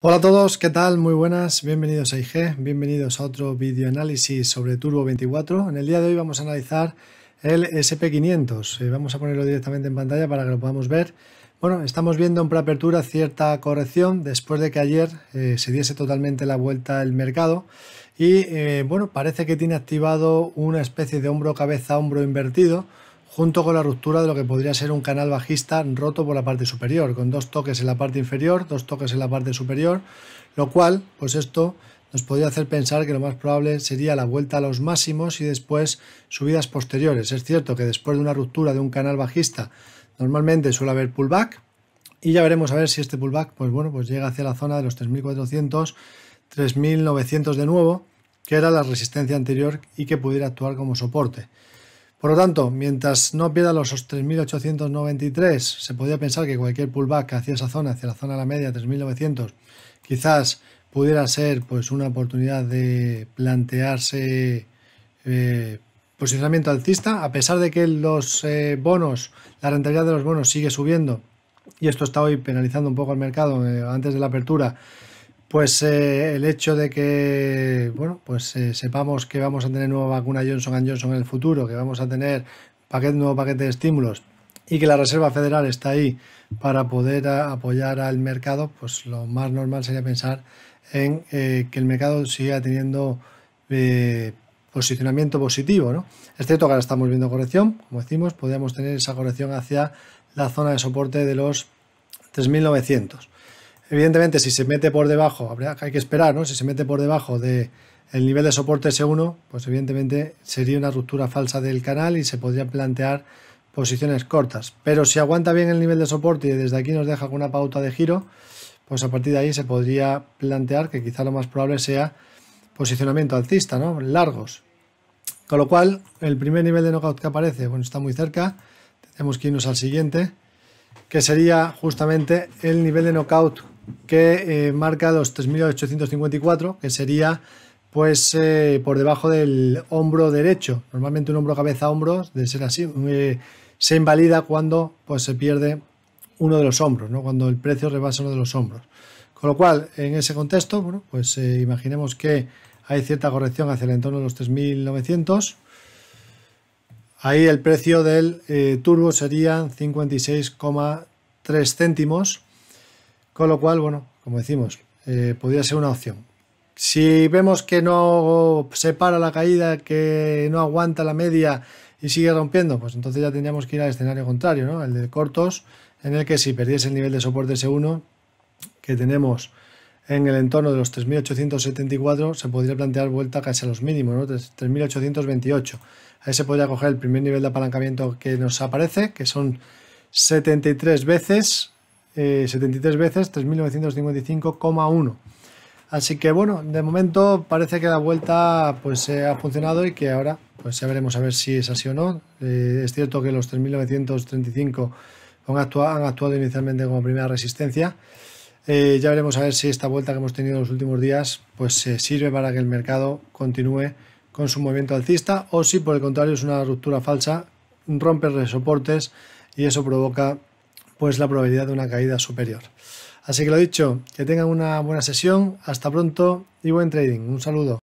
Hola a todos, ¿qué tal? Muy buenas, bienvenidos a IG, bienvenidos a otro análisis sobre Turbo 24. En el día de hoy vamos a analizar el SP500, eh, vamos a ponerlo directamente en pantalla para que lo podamos ver. Bueno, estamos viendo en preapertura cierta corrección después de que ayer eh, se diese totalmente la vuelta al mercado y eh, bueno, parece que tiene activado una especie de hombro-cabeza-hombro invertido, junto con la ruptura de lo que podría ser un canal bajista roto por la parte superior, con dos toques en la parte inferior, dos toques en la parte superior, lo cual, pues esto nos podría hacer pensar que lo más probable sería la vuelta a los máximos y después subidas posteriores. Es cierto que después de una ruptura de un canal bajista normalmente suele haber pullback y ya veremos a ver si este pullback pues bueno, pues llega hacia la zona de los 3400, 3900 de nuevo, que era la resistencia anterior y que pudiera actuar como soporte. Por lo tanto, mientras no pierda los 3.893, se podría pensar que cualquier pullback hacia esa zona, hacia la zona de la media, 3.900, quizás pudiera ser pues una oportunidad de plantearse eh, posicionamiento alcista, a pesar de que los eh, bonos, la rentabilidad de los bonos sigue subiendo, y esto está hoy penalizando un poco al mercado eh, antes de la apertura, pues eh, el hecho de que bueno, pues eh, sepamos que vamos a tener nueva vacuna Johnson Johnson en el futuro, que vamos a tener paquete, nuevo paquete de estímulos y que la Reserva Federal está ahí para poder apoyar al mercado, pues lo más normal sería pensar en eh, que el mercado siga teniendo posicionamiento positivo, ¿no? cierto que ahora estamos viendo corrección, como decimos, podríamos tener esa corrección hacia la zona de soporte de los 3.900. Evidentemente, si se mete por debajo, habrá, hay que esperar, ¿no? Si se mete por debajo del nivel de soporte S1, pues evidentemente sería una ruptura falsa del canal y se podrían plantear posiciones cortas. Pero si aguanta bien el nivel de soporte y desde aquí nos deja con una pauta de giro, pues a partir de ahí se podría plantear que quizá lo más probable sea posicionamiento alcista, ¿no? Largos. Con lo cual, el primer nivel de knockout que aparece, bueno, está muy cerca, tenemos que irnos al siguiente, que sería justamente el nivel de knockout que eh, marca los 3.854, que sería pues eh, por debajo del hombro derecho. Normalmente un hombro cabeza hombros de ser así, eh, se invalida cuando pues, se pierde uno de los hombros, cuando el precio rebasa uno de los hombros. Con lo cual, en ese contexto, bueno, pues imaginemos que hay cierta corrección hacia el entorno de los 3.900. Ahí el precio del turbo serían 56,3 céntimos con lo cual, bueno, como decimos, eh, podría ser una opción. Si vemos que no se para la caída, que no aguanta la media y sigue rompiendo, pues entonces ya tendríamos que ir al escenario contrario, ¿no? El de cortos, en el que si perdiese el nivel de soporte S1 que tenemos en el entorno de los 3.874, se podría plantear vuelta casi a los mínimos, ¿no? 3.828. Ahí se podría coger el primer nivel de apalancamiento que nos aparece, que son 73 veces 73 eh, veces, 3.955,1. Así que bueno, de momento parece que la vuelta pues eh, ha funcionado y que ahora pues ya veremos a ver si es así o no. Eh, es cierto que los 3.935 han actuado, inicialmente como primera resistencia. ya veremos a ver si esta vuelta que hemos tenido en los últimos días pues sirve para que el mercado continúe con su movimiento alcista o si por el contrario es una ruptura falsa, rompe los soportes y eso provoca pues la probabilidad de una caída superior. Así que lo dicho, que tengan una buena sesión, hasta pronto y buen trading. Un saludo.